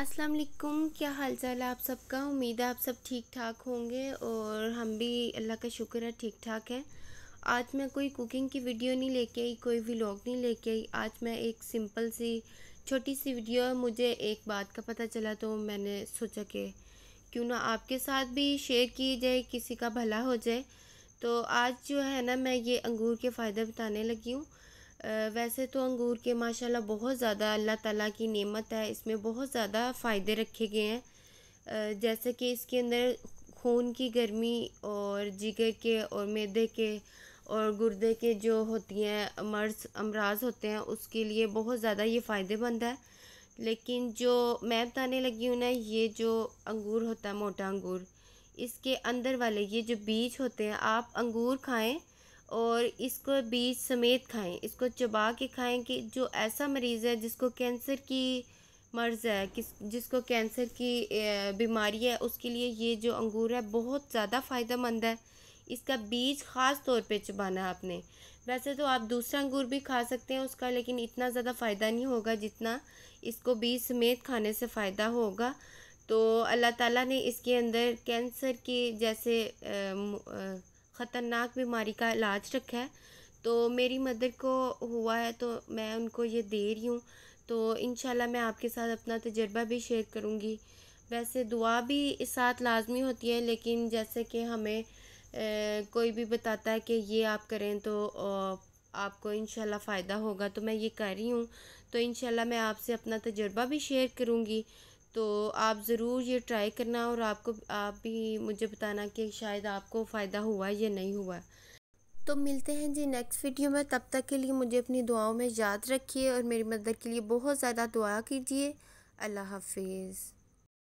अस्सलाम वालेकुम क्या हाल चाल है आप सबका उम्मीद है आप सब ठीक ठाक होंगे और हम भी अल्लाह का शुक्र है ठीक ठाक है आज मैं कोई कुकिंग की वीडियो नहीं लेके आई कोई व्लॉग नहीं लेके आई आज मैं एक सिंपल सी छोटी सी वीडियो है मुझे एक बात का पता चला तो मैंने सोचा कि क्यों ना आपके साथ भी शेयर की जाए किसी का भला हो जाए तो आज जो है ना मैं ये अंगूर के फ़ायदे बताने लगी हूँ वैसे तो अंगूर के माशाल्लाह बहुत ज़्यादा अल्लाह ताला की नेमत है इसमें बहुत ज़्यादा फ़ायदे रखे गए हैं जैसे कि इसके अंदर खून की गर्मी और जिगर के और मैदे के और गुर्दे के जो होती हैं मर्ज अमराज होते हैं उसके लिए बहुत ज़्यादा ये फ़ायदेमंद है लेकिन जो मैं बताने लगी हूँ ना ये जो अंगूर होता है मोटा अंगूर इसके अंदर वाले ये जो बीज होते हैं आप अंगूर खाएं और इसको बीज समेत खाएं इसको चबा के खाएं कि जो ऐसा मरीज़ है जिसको कैंसर की मर्ज़ है किस जिसको कैंसर की बीमारी है उसके लिए ये जो अंगूर है बहुत ज़्यादा फ़ायदेमंद है इसका बीज ख़ास तौर पे चबाना है आपने वैसे तो आप दूसरा अंगूर भी खा सकते हैं उसका लेकिन इतना ज़्यादा फ़ायदा नहीं होगा जितना इसको बीज समेत खाने से फ़ायदा होगा तो अल्लाह ताला ने इसके अंदर कैंसर के जैसे आ, आ, ख़तरनाक बीमारी का इलाज रखा है तो मेरी मदर को हुआ है तो मैं उनको ये दे रही हूँ तो इन मैं आपके साथ अपना तजर्बा भी शेयर करूँगी वैसे दुआ भी इस साथ लाजमी होती है लेकिन जैसे कि हमें ए, कोई भी बताता है कि ये आप करें तो ओ, आपको इन फ़ायदा होगा तो मैं ये कर रही हूँ तो इन मैं आपसे अपना तजर्बा भी शेयर करूँगी तो आप ज़रूर ये ट्राई करना और आपको आप भी मुझे बताना कि शायद आपको फ़ायदा हुआ है या नहीं हुआ तो मिलते हैं जी नेक्स्ट वीडियो में तब तक के लिए मुझे अपनी दुआओं में याद रखिए और मेरी मदद के लिए बहुत ज़्यादा दुआ कीजिए अल्लाह हाफिज़